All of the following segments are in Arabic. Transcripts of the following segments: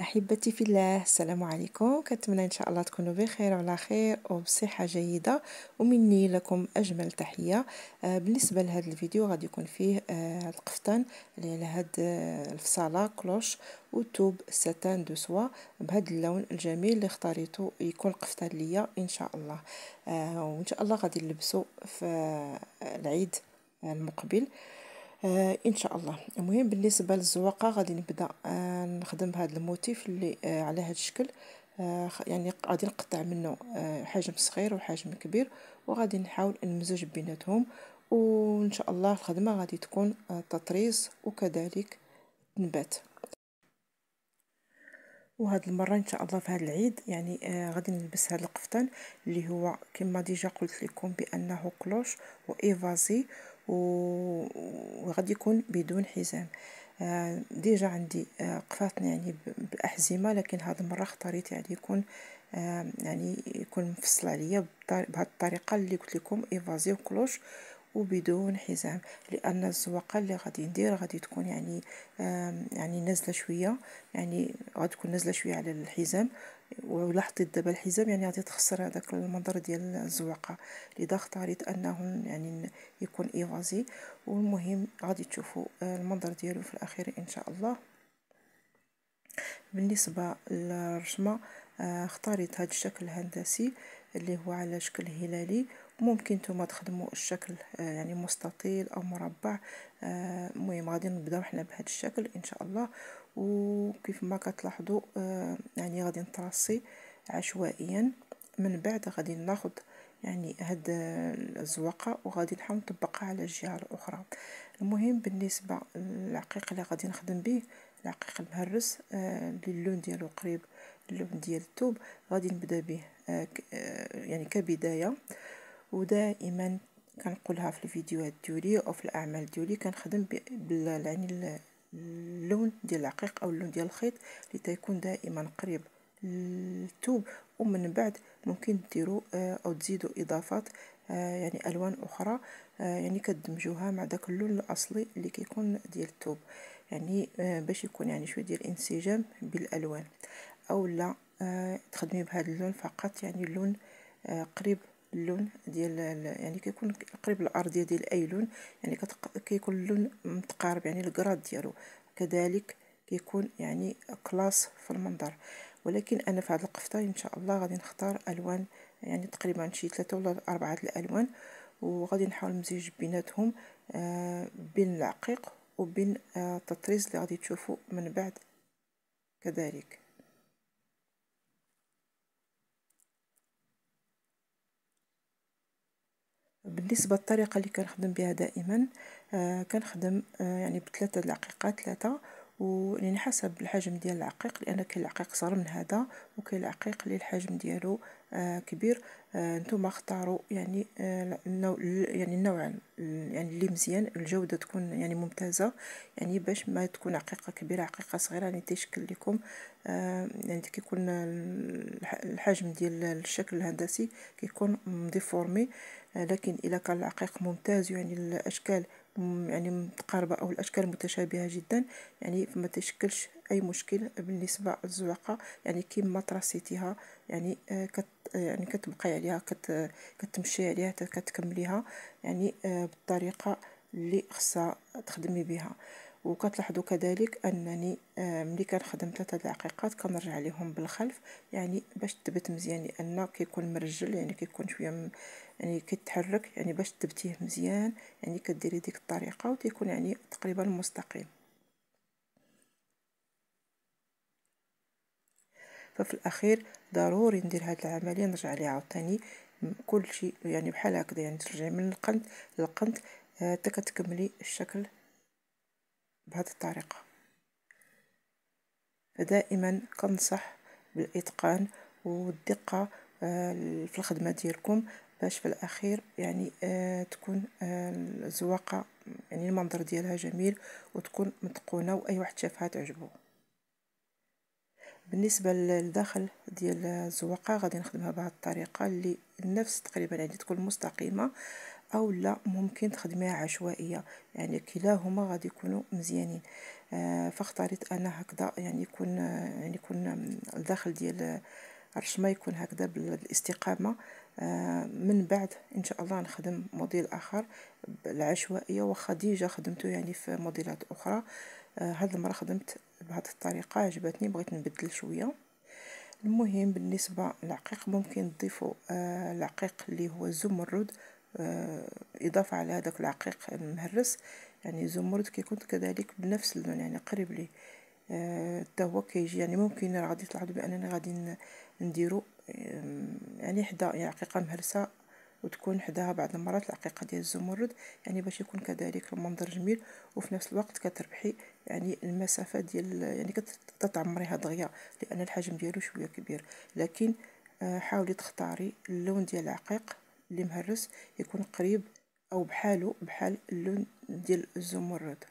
احبتي في الله السلام عليكم كنتمنى ان شاء الله تكونوا بخير وعلى خير وبصحه جيده ومني لكم اجمل تحيه آه، بالنسبه لهذا الفيديو غادي يكون فيه آه، القفطان اللي على آه، الفصاله كلوش وتوب ساتان دو سوا بهذا اللون الجميل اللي اختاريته يكون قفطان ليا ان شاء الله وان شاء الله غادي نلبسه في العيد المقبل آه، ان شاء الله المهم بالنسبه للزواقه غادي نبدا آه، نخدم بهذا الموتيف اللي آه، على هذا الشكل يعني غادي نقطع منه حجم صغير وحجم كبير وغادي نحاول نمزج بيناتهم وان شاء الله الخدمه غادي تكون تطريز وكذلك نبات وهاد المره ان شاء الله في هذا العيد يعني آه غادي نلبس هذا القفطان اللي هو كما ديجا قلت لكم بانه كلوش وايفازي وغادي يكون بدون حزام آه، ديجا عندي آه، قفاطن يعني بالاحزمه لكن هذا المره اختاريت يعني يكون آه، يعني يكون مفصل عليا بهذه الطريقه اللي قلت لكم ايفازي وكلوش وبدون حزام لان الزواقه اللي غادي ندير غادي تكون يعني يعني نازله شويه يعني غادي تكون نازله شويه على الحزام ولاحظت دابا الحزام يعني غادي تخسر هذاك المنظر ديال الزواقه لذا اختاريت انه يعني يكون ايفازي والمهم غادي تشوفوا آه، المنظر ديالو في الاخير ان شاء الله بالنسبه للرسمه آه، اختاريت هذا الشكل الهندسي اللي هو على شكل هلالي ممكن نتوما تخدموا الشكل آه، يعني مستطيل او مربع المهم غادي نبداو حنا بهذا الشكل ان شاء الله وكيف ما كتلاحظوا آه، يعني غادي نتراسي عشوائيا من بعد غادي ناخذ يعني هاد آه، الزواقه وغادي نحاول نطبقها على الجهه الاخرى المهم بالنسبه للعقيق اللي غادي نخدم به العقيق المهرس اللي آه، اللون ديالو قريب اللون ديال الثوب غادي نبدا به يعني كبدايه ودائما كنقولها في الفيديوهات ديولي او في الاعمال ديولي كنخدم بالعين اللون ديال العقيق او اللون ديال الخيط اللي تيكون دائما قريب للثوب ومن بعد ممكن ديروا آه، او تزيدوا اضافات آه، يعني الوان اخرى آه، يعني كدمجوها مع داك اللون الاصلي اللي كيكون ديال الثوب يعني باش يكون يعني شويه ديال الانسجام بالالوان او لا تخدمي بهذا اللون فقط يعني اللون قريب اللون ديال يعني كيكون قريب الارضيه ديال اي لون يعني كيكون اللون متقارب يعني الكراد ديالو كذلك كيكون يعني كلاس في المنظر ولكن انا في هذه القفطه ان شاء الله غادي نختار الوان يعني تقريبا شي ثلاثه ولا اربعه الالوان وغادي نحاول نمزج بيناتهم آه بين العقيق وبين آه التطريز اللي غادي تشوفوا من بعد كذلك بالنسبة للطريقة اللي كنخدم بها دائما آه، كنخدم آه، يعني بثلاثة العقيقات ثلاثة ويعني حسب الحجم ديال العقيق لان كاين العقيق صغر من هذا وكاين العقيق اللي الحجم ديالو آه، كبير آه، نتوما اختاروا يعني آه، النوع يعني النوع يعني اللي مزيان الجوده تكون يعني ممتازه يعني باش ما تكون عقيقه كبيره عقيقه صغيره يعني تشكل لكم آه، يعني كيكون الحجم ديال الشكل الهندسي كيكون ديفورمي لكن الا كان العقيق ممتاز يعني الاشكال يعني متقاربه او الاشكال متشابهه جدا يعني فما تشكلش اي مشكل بالنسبه للزلقه يعني كيما تراسيتيها يعني كت يعني كتبقاي عليها كت كتمشي عليها كتكمليها يعني آه، بالطريقه اللي خصها تخدمي بها وكتلاحظوا كذلك انني آه، ملي كنخدم ثلاثه العقيقات كنرجع لهم بالخلف يعني باش تثبت مزيان لان كيكون مرجل يعني كيكون شويه يعني كيتحرك يعني باش تثبتيه مزيان يعني كديري ديك الطريقه وتيكون يعني تقريبا مستقيم ففي الاخير ضروري ندير هاد العمليه نرجع ليها عاوتاني كل شيء يعني بحال هكذا يعني ترجعي من القنت للقنت حتى آه، كتكملي الشكل بهذه الطريقه فدائما كنصح بالاتقان والدقه آه، في الخدمه ديالكم باش في الاخير يعني آه تكون آه الزواقه يعني المنظر ديالها جميل وتكون متقونه واي واحد شافها تعجبه بالنسبة للداخل ديال الزواقة غادي نخدمها بهاد الطريقة اللي نفس تقريبا يعني تكون مستقيمة او لا ممكن تخدميها عشوائية يعني كلاهما غادي يكونوا مزيانين آه فاختاريت انا هكذا يعني يكون آه يعني يكون الداخل ديال الرشمة يكون هكذا بالاستقامة آه من بعد ان شاء الله نخدم موديل اخر العشوائية وخديجة خدمته يعني في موديلات اخرى آه، هاد المرة خدمت بهاد الطريقة عجبتني بغيت نبدل شوية المهم بالنسبة للعقيق ممكن تضيفوا آه، العقيق اللي هو الزمرد آه، إضافة على هذاك العقيق المهرس يعني الزمرد كيكون كذلك بنفس اللون يعني قريب ليه حتى هو كيجي يعني ممكن غادي تلاحظوا بانني غادي نديرو يعني حدا يعني عقيقه مهرسه وتكون حداها بعض المرات العقيقه ديال الزمرد يعني باش يكون كذلك المنظر جميل وفي نفس الوقت كتربحي يعني المسافه ديال يعني كتعمريها دغيا لان الحجم ديالو شويه كبير لكن آه، حاولي تختاري اللون ديال العقيق اللي مهرس يكون قريب او بحالو بحال اللون ديال الزمرد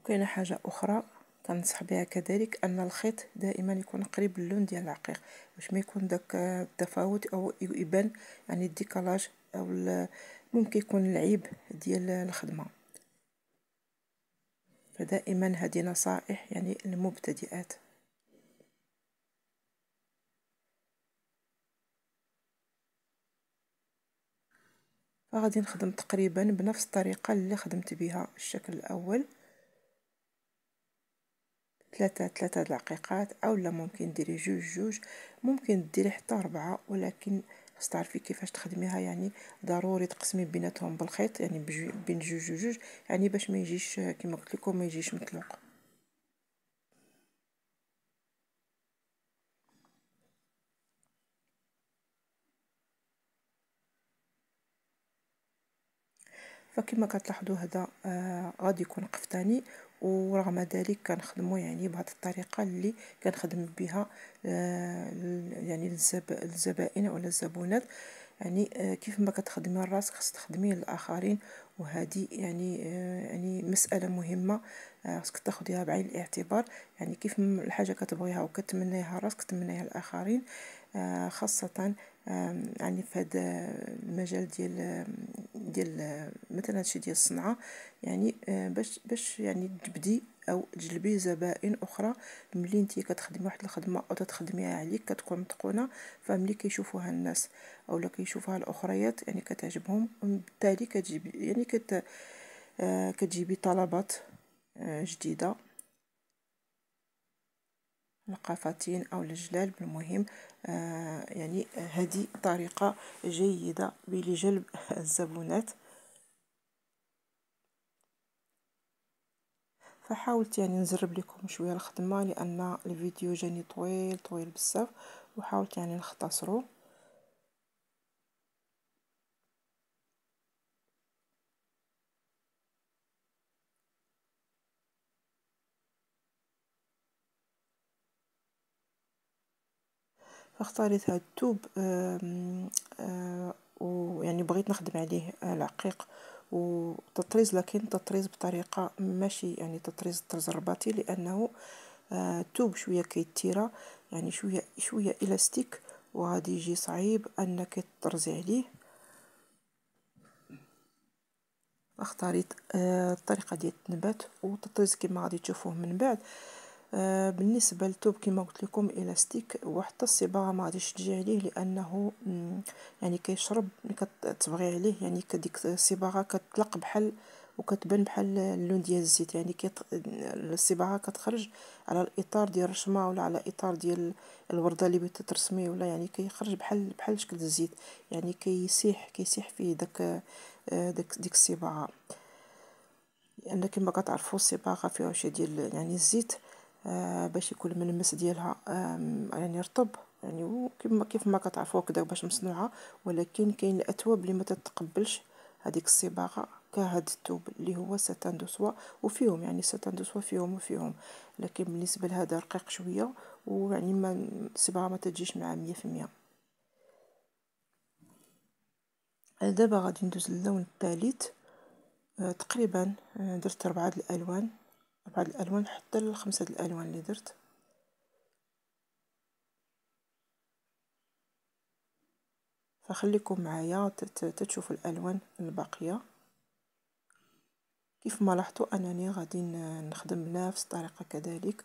وكاينه حاجه اخرى كنصح بها كذلك ان الخيط دائما يكون قريب اللون ديال العقيق باش ما يكون داك التفاوت او يبان يعني الديكالاج او ممكن يكون العيب ديال الخدمه فدائما هذه نصائح يعني المبتدئات فغادي نخدم تقريبا بنفس الطريقه اللي خدمت بها الشكل الاول ثلاثة ثلاثة دقيقات أو لا ممكن ديري جوج جوج ممكن ديري حتى ربعة ولكن خاص تعرفي كيفاش تخدميها يعني ضروري تقسمي بيناتهم بالخيط يعني بين جوج وجوج يعني باش ما يجيش كما قلت لكم ما يجيش مطلوق فكما كتلاحظوا هذا آه غادي يكون قفتاني ورغم ذلك كنخدمو يعني بهاد الطريقة اللي كنخدم بها آه، يعني الزبائن ولا الزبونات يعني آه، كيف ما كتخدمي لراسك خاصك تخدمي للاخرين وهذه يعني آه، يعني مساله مهمه خاصك تاخديها بعين الاعتبار يعني كيف الحاجه كتبغيها وكتمنيها راسك تمنيها الاخرين خاصه يعني في هذا المجال ديال ديال مثلا هادشي ديال الصنعه يعني آه، باش باش يعني تجبدي او تجلبي زبائن اخرى ملي انت كتخدمي واحد الخدمه او تخدميها عليك كتكون متقونه فملي كيشوفوها الناس اولا كيشوفوها الاخريات يعني كتعجبهم وبالتالي كتجيبي يعني كت آه كتجيبي طلبات آه جديده القفاتين أو الجلال بالمهم آه، يعني هذه طريقة جيدة لجلب الزبونات فحاولت يعني نزرب لكم شويه الخدمه لان الفيديو جاني طويل طويل بزاف وحاولت يعني نختصره اختاريت هاد التوب آه، ويعني بغيت نخدم عليه آه، العقيق وتطريز لكن تطريز بطريقة ماشي يعني تطريز الطرز الرباطي لأنه التوب آه، شوية كيتيرا يعني شوية شوية إلاستيك وغادي يجي صعيب أنك تطرزي عليه اختاريت الطريقة ديال التنبات وتطريز كما غادي تشوفوه من بعد آه، بالنسبة للثوب كيما قلت لكم إلاستيك وحتى الصباغة ما غاديش تجي عليه لأنه يعني كيشرب ملي كتصبغي عليه يعني كديك الصباغة كتطلق بحال وكتبان بحال اللون ديال الزيت يعني كي الصباغه كتخرج على الاطار ديال الرشمه ولا على اطار ديال الورده اللي بغيتي ترسمي ولا يعني كيخرج بحال بحال شكل الزيت يعني كيسيح كيسيح فيه داك آه، داك ديك الصباغه لان يعني كما كتعرفوا الصباغه فيها شي ديال يعني الزيت آه، باش يكون الملمس ديالها يعني رطب يعني ما كيف ما كتعرفوا هكذا باش مصنوعه ولكن كاين الاثواب اللي ما تتقبلش هذيك الصباغه كهاد الثوب اللي هو ساتان دو سوا وفيهم يعني ساتان دو سوا فيهم وفيهم لكن بالنسبه لهذا رقيق شويه ويعني ما الصباغه ما تجيش معاه 100% دابا غادي ندوز للون الثالث آه، تقريبا آه، درت اربعه الالوان ربعة الألوان حتى الخمسة الألوان لي درت فخليكم معايا تتشوفوا الألوان الباقية كيف ما لاحظتوا أنني غادي نخدم بنفس الطريقة كذلك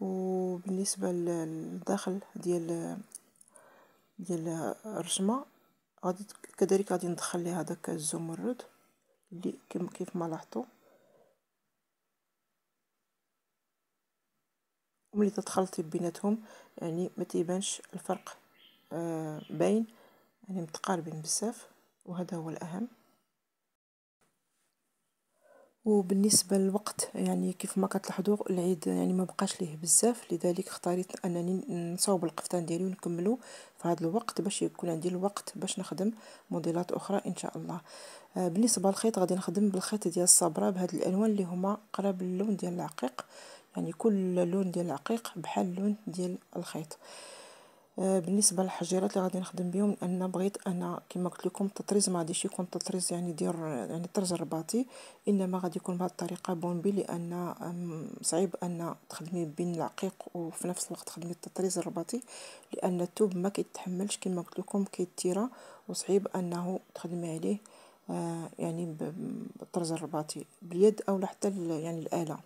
وبالنسبة للداخل ديال ديال الرجمة غادي كذلك غادي ندخل ليها داك الزمرد اللي كيف ما لاحظتوا وملي تتخلطي بيناتهم يعني ما تيبانش الفرق آه، باين يعني متقاربين بزاف وهذا هو الاهم وبالنسبه للوقت يعني كيف ما كتلاحظوا العيد يعني ما بقاش ليه بزاف لذلك اختاريت انني نصاوب القفطان ديالي ونكملو في هذا الوقت باش يكون عندي الوقت باش نخدم موديلات اخرى ان شاء الله آه، بالنسبه للخيط غادي نخدم بالخيط ديال الصبره بهاد الالوان اللي هما قراب للون ديال العقيق يعني كل لون ديال العقيق بحال اللون ديال الخيط آه، بالنسبه للحجيرات اللي غادي نخدم بهم انا بغيت انا كما قلت لكم التطريز ما غاديش يكون تطريز يعني ديال يعني الطرز الرباطي انما غادي يكون بهذه الطريقه بومبي لان صعيب ان تخدمي بين العقيق وفي نفس الوقت تخدمي التطريز الرباطي لان الثوب ما كيتحملش كما قلت لكم كيتيرا وصعيب انه تخدمي عليه آه، يعني بالطرز الرباطي باليد او حتى يعني الاله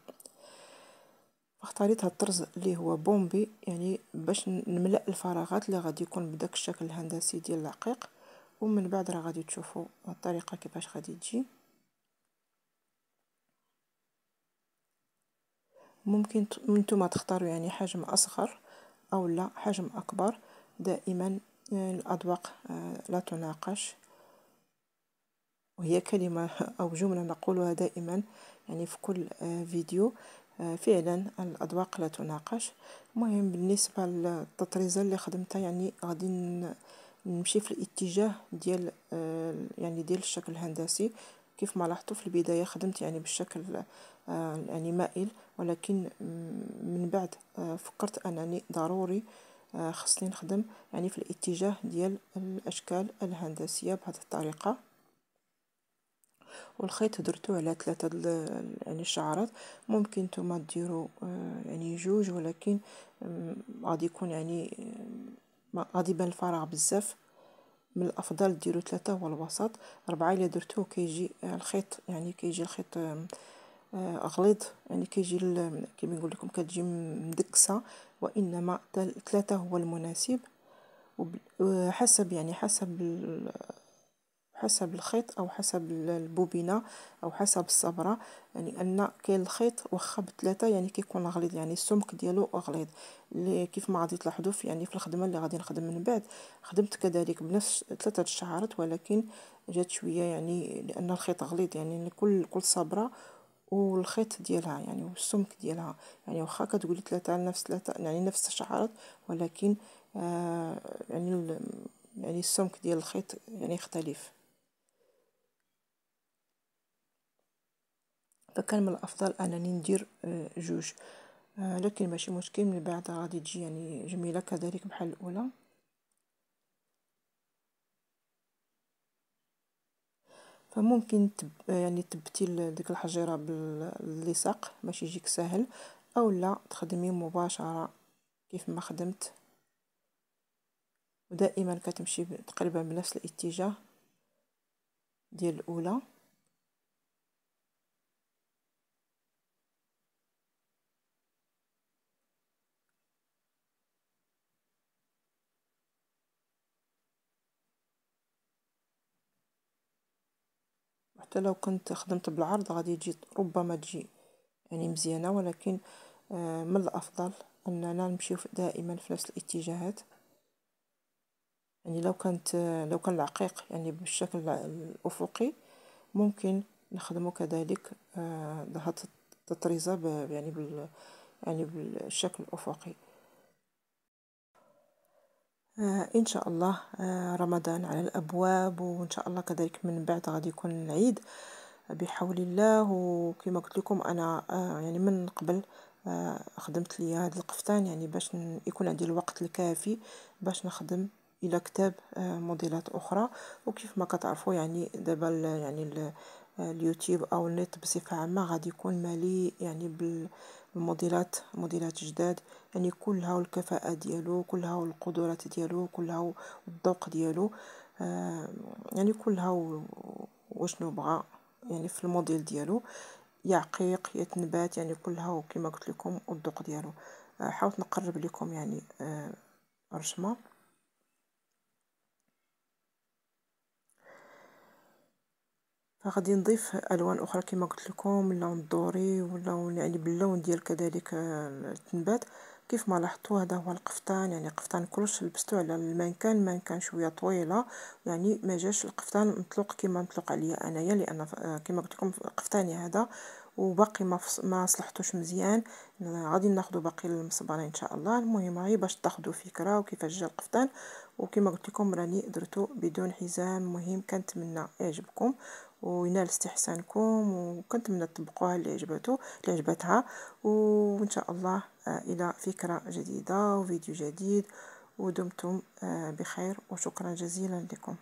هاد الطرز اللي هو بومبي يعني باش نملأ الفراغات اللي غادي يكون بداك الشكل الهندسي ديال العقيق ومن بعد راه غادي تشوفوا الطريقه كيفاش غادي تجي ممكن نتوما تختاروا يعني حجم اصغر او لا حجم اكبر دائما آه، الاذواق آه، لا تناقش وهي كلمة أو جملة نقولها دائما يعني في كل آه، فيديو فعلا الأذواق لا تناقش المهم بالنسبة للتطريزة اللي خدمتها يعني غادي نمشي في الاتجاه ديال آه، يعني ديال الشكل الهندسي كيف ما لاحظتوا في البداية خدمت يعني بالشكل يعني آه، مائل ولكن من بعد آه، فكرت أنني ضروري خصني نخدم يعني في الاتجاه ديال الأشكال الهندسية بهذه الطريقة والخيط درتو على ثلاثة يعني الشعرات ممكن نتوما ديرو آه، يعني جوج ولكن غادي يكون يعني غادي يبان الفراغ بزاف من الافضل ديرو ثلاثة هو الوسط ربعة الا درتوه كيجي الخيط يعني كيجي الخيط آه، غليظ يعني كيجي كيما نقول لكم كتجي مدكسه وانما ثلاثة هو المناسب آه، حسب يعني حسب حسب الخيط او حسب البوبينه او حسب الصبره يعني ان كاين الخيط واخا بثلاثه يعني كيكون غليظ يعني السمك ديالو غليظ اللي كيف ما غادي تلاحظوا في يعني في الخدمه اللي غادي نخدم من بعد خدمت كذلك بنفس ثلاثه الشعارات ولكن جات شويه يعني لان الخيط غليظ يعني كل كل صبره والخيط ديالها يعني والسمك ديالها يعني واخا كتقولي ثلاثه نفس ثلاثه يعني نفس الشعارات ولكن آه يعني يعني السمك ديال الخيط يعني يختلف فكان من الأفضل أنني ندير آه، جوج آه، لكن ماشي مشكل من بعد غادي تجي يعني جميلة كذلك بحال الأولى فممكن تب آه، يعني تبتي ديك الحجيرة باللصاق باش يجيك ساهل أو لا تخدمي مباشرة كيف ما خدمت ودائما كتمشي تقريبا بنفس الاتجاه ديال الأولى حتى لو كنت خدمت بالعرض غادي تجي ربما تجي يعني مزيانة ولكن آه، من الأفضل أننا نمشيو دائما في نفس الاتجاهات يعني لو كانت آه، لو كان العقيق يعني بالشكل الأفقي ممكن نخدمه كذلك ظهرت آه، التطريزة يعني بال يعني بالشكل الأفقي آه، إن شاء الله آه، رمضان على الأبواب وإن شاء الله كذلك من بعد غادي يكون العيد بحول الله وكما قلت لكم أنا آه، يعني من قبل خدمت لي هاد القفطان يعني باش يكون عندي الوقت الكافي باش نخدم الى كتاب موديلات اخرى وكيف ما كتعرفوا يعني دابا يعني اليوتيوب او النت بصفه عامه غادي يكون مليء يعني بالموديلات موديلات جداد يعني كل هاو الكفاءة ديالو كل هاو القدرات ديالو كل هاو الذوق ديالو آه، يعني كل هاو واشنو بغا يعني في الموديل ديالو يا عقيق يا تنبات يعني كل هاو كيما قلت لكم الذوق ديالو آه، حاولت نقرب لكم يعني آه، رشمه غادي نضيف الوان اخرى كما قلت لكم اللون الدوري واللون يعني باللون ديال كذلك التنبات كيف ما لاحظتوا هذا هو القفطان يعني قفطان كلش لبستو على المنكان المنكان شويه طويله يعني ما جاش القفطان مطلوق كيما مطلوق عليا انايا لان آه، كيما قلت لكم قفطاني هذا وباقي ما ما صلحتوش مزيان غادي ناخذ باقي المصبره ان شاء الله المهم هاي باش تاخذوا فكره وكيفاش جا القفطان وكما قلت لكم راني درتو بدون حزام مهم كنتمنى يعجبكم وينال استحسانكم وكنتمنى تطبقوها اللي عجبته اللي عجبتها وان شاء الله آه، الى فكره جديده وفيديو جديد ودمتم آه، بخير وشكرا جزيلا لكم